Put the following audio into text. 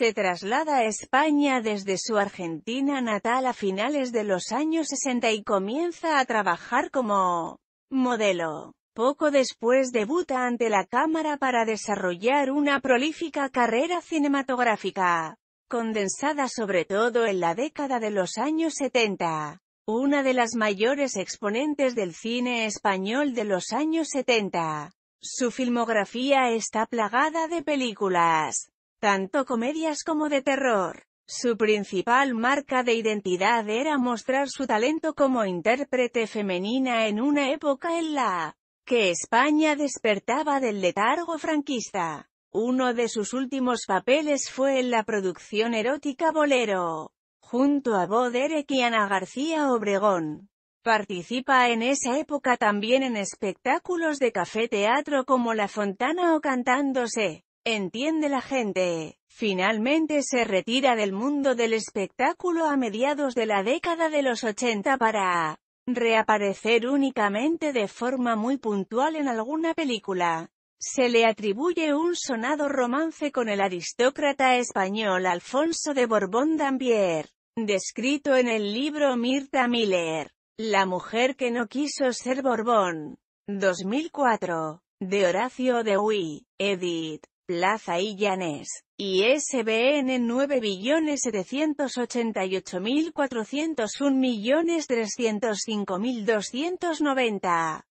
Se traslada a España desde su Argentina natal a finales de los años 60 y comienza a trabajar como modelo. Poco después debuta ante la cámara para desarrollar una prolífica carrera cinematográfica, condensada sobre todo en la década de los años 70. Una de las mayores exponentes del cine español de los años 70. Su filmografía está plagada de películas, tanto comedias como de terror. Su principal marca de identidad era mostrar su talento como intérprete femenina en una época en la que España despertaba del letargo franquista. Uno de sus últimos papeles fue en la producción erótica Bolero, junto a Eric y Ana García Obregón. Participa en esa época también en espectáculos de café teatro como La Fontana o Cantándose entiende la gente. Finalmente se retira del mundo del espectáculo a mediados de la década de los 80 para reaparecer únicamente de forma muy puntual en alguna película. Se le atribuye un sonado romance con el aristócrata español Alfonso de Borbón Dambier, descrito en el libro Mirta Miller, La mujer que no quiso ser Borbón, 2004, de Horacio de Huy, Edith. Plaza y Llanes, ISBN 9788401305290.